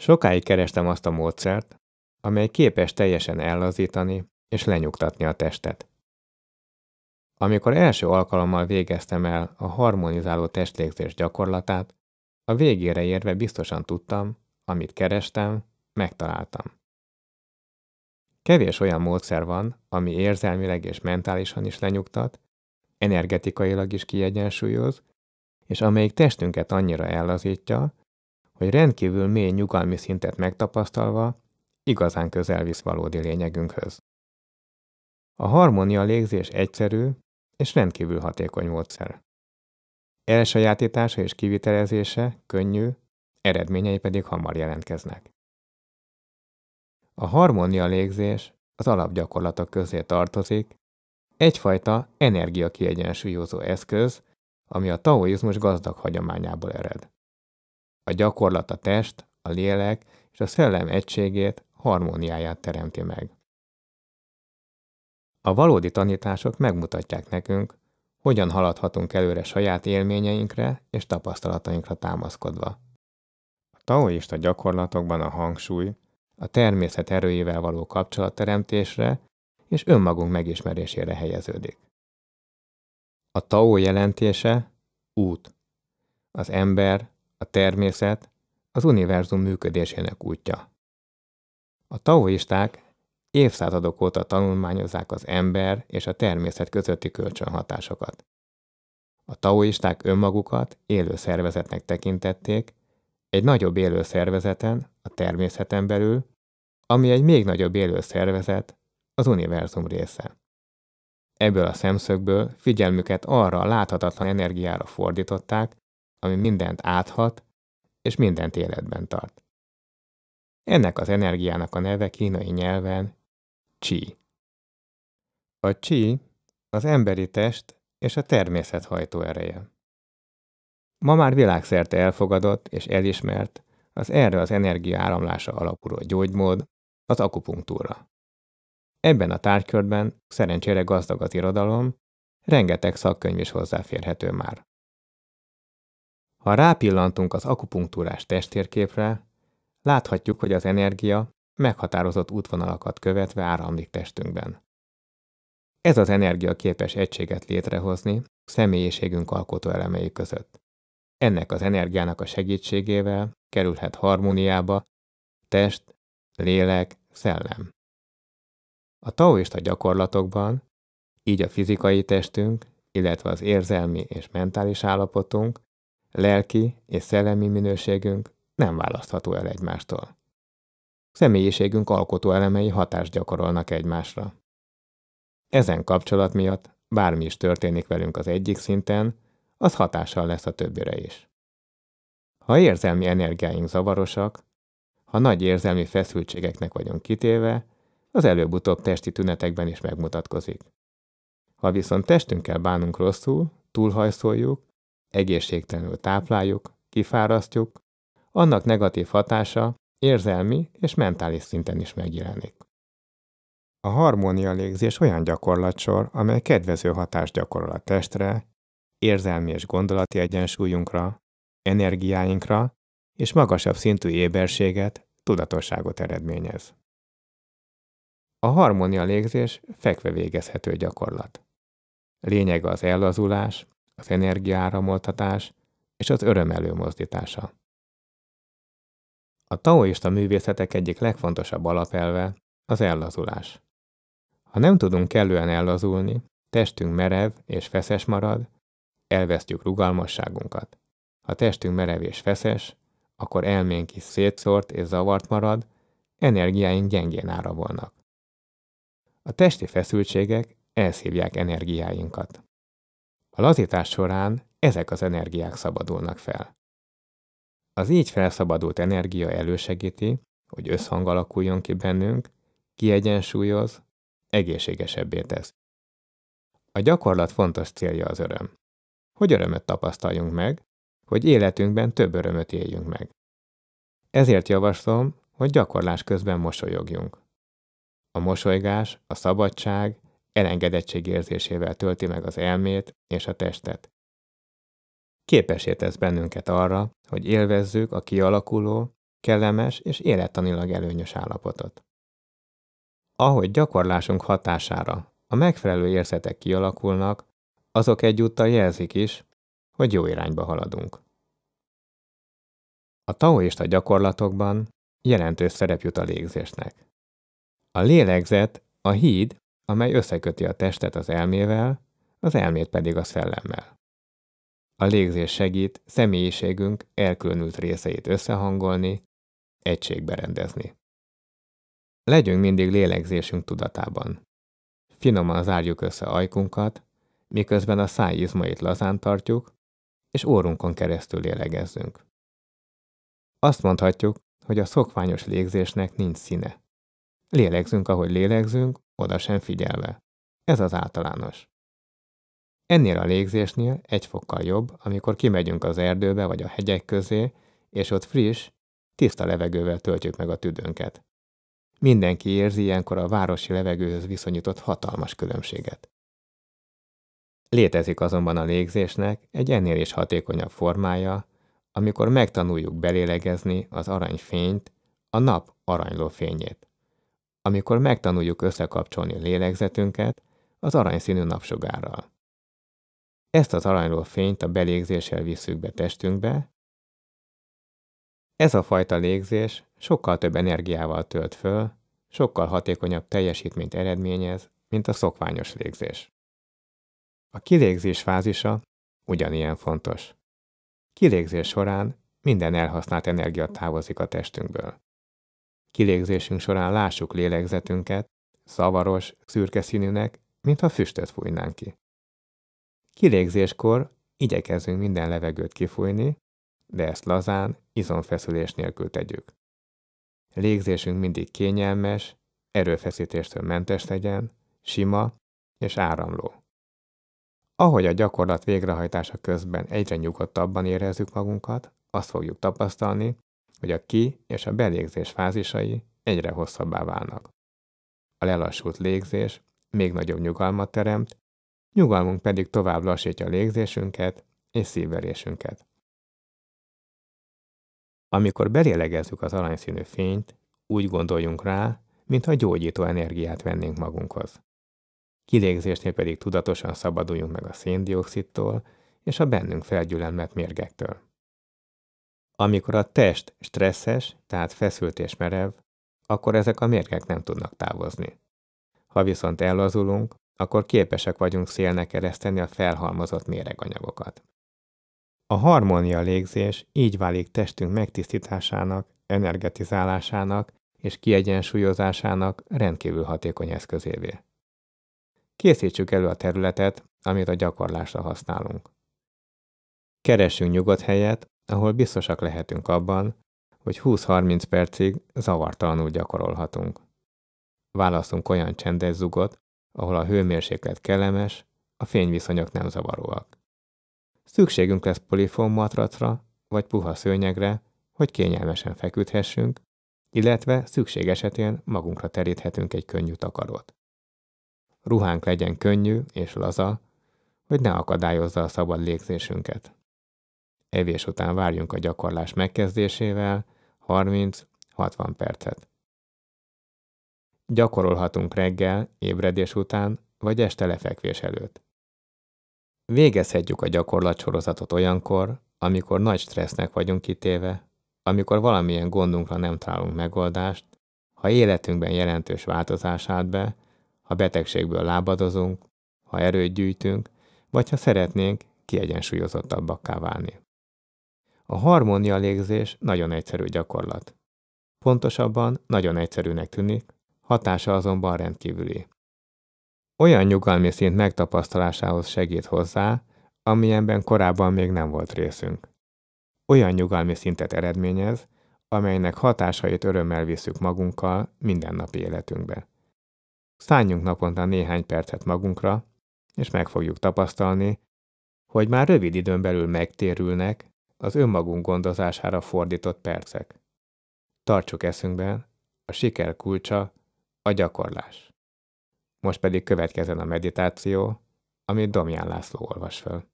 Sokáig kerestem azt a módszert, amely képes teljesen ellazítani és lenyugtatni a testet. Amikor első alkalommal végeztem el a harmonizáló testlégzés gyakorlatát, a végére érve biztosan tudtam, amit kerestem, megtaláltam. Kevés olyan módszer van, ami érzelmileg és mentálisan is lenyugtat, energetikailag is kiegyensúlyoz, és amelyik testünket annyira ellazítja, hogy rendkívül mély nyugalmi szintet megtapasztalva igazán közel visz valódi lényegünkhöz. A harmónia légzés egyszerű és rendkívül hatékony módszer. Elsajátítása és kivitelezése könnyű, eredményei pedig hamar jelentkeznek. A harmónia légzés az alapgyakorlatok közé tartozik, egyfajta energiakiegyensúlyozó eszköz, ami a taoizmus gazdag hagyományából ered. A gyakorlat a test, a lélek és a szellem egységét, harmóniáját teremti meg. A valódi tanítások megmutatják nekünk, hogyan haladhatunk előre saját élményeinkre és tapasztalatainkra támaszkodva. A taoista gyakorlatokban a hangsúly a természet erőivel való kapcsolatteremtésre és önmagunk megismerésére helyeződik. A Tao jelentése út. Az ember, a természet az univerzum működésének útja. A taoisták évszázadok óta tanulmányozzák az ember és a természet közötti kölcsönhatásokat. A taoisták önmagukat élő szervezetnek tekintették, egy nagyobb élő szervezeten, a természeten belül, ami egy még nagyobb élő szervezet, az univerzum része. Ebből a szemszögből figyelmüket arra a láthatatlan energiára fordították, ami mindent áthat, és mindent életben tart. Ennek az energiának a neve kínai nyelven Qi. A Qi az emberi test és a természet hajtó ereje. Ma már világszerte elfogadott és elismert az erre az energia áramlása alapuló gyógymód, az akupunktúra. Ebben a tárgykörben szerencsére gazdag az irodalom, rengeteg szakkönyv is hozzáférhető már. Ha rápillantunk az akupunktúrás testtérképre, láthatjuk, hogy az energia meghatározott útvonalakat követve áramlik testünkben. Ez az energia képes egységet létrehozni személyiségünk alkotó elemei között. Ennek az energiának a segítségével kerülhet harmóniába test, lélek, szellem. A taoista gyakorlatokban, így a fizikai testünk, illetve az érzelmi és mentális állapotunk lelki és szellemi minőségünk nem választható el egymástól. Személyiségünk alkotó elemei hatást gyakorolnak egymásra. Ezen kapcsolat miatt bármi is történik velünk az egyik szinten, az hatással lesz a többire is. Ha érzelmi energiáink zavarosak, ha nagy érzelmi feszültségeknek vagyunk kitéve, az előbb-utóbb testi tünetekben is megmutatkozik. Ha viszont testünkkel bánunk rosszul, túlhajszoljuk, egészségtelenül tápláljuk, kifárasztjuk, annak negatív hatása érzelmi és mentális szinten is megjelenik. A harmónia légzés olyan gyakorlatsor, amely kedvező hatást gyakorol a testre, érzelmi és gondolati egyensúlyunkra, energiáinkra és magasabb szintű éberséget, tudatosságot eredményez. A harmónia légzés fekve végezhető gyakorlat. Lényege az ellazulás, az energiáramoltatás és az öröm előmozdítása. A taoista művészetek egyik legfontosabb alapelve az ellazulás. Ha nem tudunk kellően ellazulni, testünk merev és feszes marad, elvesztjük rugalmasságunkat. Ha testünk merev és feszes, akkor elménk is szétszórt és zavart marad, energiáink gyengén árabolnak. A testi feszültségek elszívják energiáinkat. A lazítás során ezek az energiák szabadulnak fel. Az így felszabadult energia elősegíti, hogy összhang alakuljon ki bennünk, kiegyensúlyoz, egészségesebbé tesz. A gyakorlat fontos célja az öröm. Hogy örömöt tapasztaljunk meg, hogy életünkben több örömöt éljünk meg. Ezért javaslom, hogy gyakorlás közben mosolyogjunk. A mosolygás a szabadság elengedettség érzésével tölti meg az elmét és a testet. Képesé tesz bennünket arra, hogy élvezzük a kialakuló, kellemes és élettanilag előnyös állapotot. Ahogy gyakorlásunk hatására a megfelelő érzetek kialakulnak, azok egyúttal jelzik is, hogy jó irányba haladunk. A taoista gyakorlatokban jelentős szerep jut a légzésnek. A lélegzet a híd amely összeköti a testet az elmével, az elmét pedig a szellemmel. A légzés segít személyiségünk elkülönült részeit összehangolni, egységbe rendezni. Legyünk mindig lélegzésünk tudatában. Finoman zárjuk össze ajkunkat, miközben a szájizmait lazán tartjuk, és órunkon keresztül lélegezzünk. Azt mondhatjuk, hogy a szokványos légzésnek nincs színe. Lélegzünk, ahogy lélegzünk, oda sem figyelve. Ez az általános. Ennél a légzésnél egy fokkal jobb, amikor kimegyünk az erdőbe vagy a hegyek közé, és ott friss, tiszta levegővel töltjük meg a tüdőnket. Mindenki érzi ilyenkor a városi levegőhöz viszonyított hatalmas különbséget. Létezik azonban a légzésnek egy ennél is hatékonyabb formája, amikor megtanuljuk belélegezni az aranyfényt, a nap aranyló fényét amikor megtanuljuk összekapcsolni lélegzetünket az aranyszínű napsugárral. Ezt az aranyról fényt a belégzéssel visszük be testünkbe. Ez a fajta légzés sokkal több energiával tölt föl, sokkal hatékonyabb teljesítményt eredményez, mint a szokványos légzés. A kilégzés fázisa ugyanilyen fontos. Kilégzés során minden elhasznált energia távozik a testünkből. Kilégzésünk során lássuk lélegzetünket, szavaros, szürke színűnek, mintha füstöt fújnánk ki. Kilégzéskor igyekezünk minden levegőt kifújni, de ezt lazán, izomfeszülés nélkül tegyük. Légzésünk mindig kényelmes, erőfeszítéstől mentes legyen, sima és áramló. Ahogy a gyakorlat végrehajtása közben egyre nyugodtabban érezzük magunkat, azt fogjuk tapasztalni, hogy a ki- és a belégzés fázisai egyre hosszabbá válnak. A lelassult légzés még nagyobb nyugalmat teremt, nyugalmunk pedig tovább lassítja a légzésünket és szívverésünket. Amikor belélegezzük az aranyszínű fényt, úgy gondoljunk rá, mintha gyógyító energiát vennénk magunkhoz. Kilégzésnél pedig tudatosan szabaduljunk meg a széndiokszittól és a bennünk felgyülemlett mérgektől. Amikor a test stresszes, tehát feszült és merev, akkor ezek a mérgek nem tudnak távozni. Ha viszont ellazulunk, akkor képesek vagyunk szélnek ereszteni a felhalmozott méreganyagokat. A harmónia légzés így válik testünk megtisztításának, energetizálásának és kiegyensúlyozásának rendkívül hatékony eszközévé. Készítsük elő a területet, amit a gyakorlásra használunk. Keresünk nyugodt helyet, ahol biztosak lehetünk abban, hogy 20-30 percig zavartalanul gyakorolhatunk. Válaszunk olyan csendes zugot, ahol a hőmérséklet kellemes, a fényviszonyok nem zavaróak. Szükségünk lesz polifón matracra vagy puha szőnyegre, hogy kényelmesen feküdhessünk, illetve szükség esetén magunkra teríthetünk egy könnyű takarót. Ruhánk legyen könnyű és laza, hogy ne akadályozza a szabad légzésünket evés után várjunk a gyakorlás megkezdésével 30-60 percet. Gyakorolhatunk reggel, ébredés után vagy este lefekvés előtt. Végezhetjük a gyakorlatsorozatot olyankor, amikor nagy stressznek vagyunk kitéve, amikor valamilyen gondunkra nem találunk megoldást, ha életünkben jelentős változás állt be, ha betegségből lábadozunk, ha erőt gyűjtünk, vagy ha szeretnénk kiegyensúlyozottabbakká válni. A harmónia légzés nagyon egyszerű gyakorlat. Pontosabban nagyon egyszerűnek tűnik, hatása azonban rendkívüli. Olyan nyugalmi szint megtapasztalásához segít hozzá, amilyenben korábban még nem volt részünk. Olyan nyugalmi szintet eredményez, amelynek hatásait örömmel visszük magunkkal mindennapi életünkbe. Szálljunk naponta néhány percet magunkra, és meg fogjuk tapasztalni, hogy már rövid időn belül megtérülnek, az önmagunk gondozására fordított percek. Tartsuk eszünkben, a siker kulcsa a gyakorlás. Most pedig következzen a meditáció, amit Domján László olvas fel.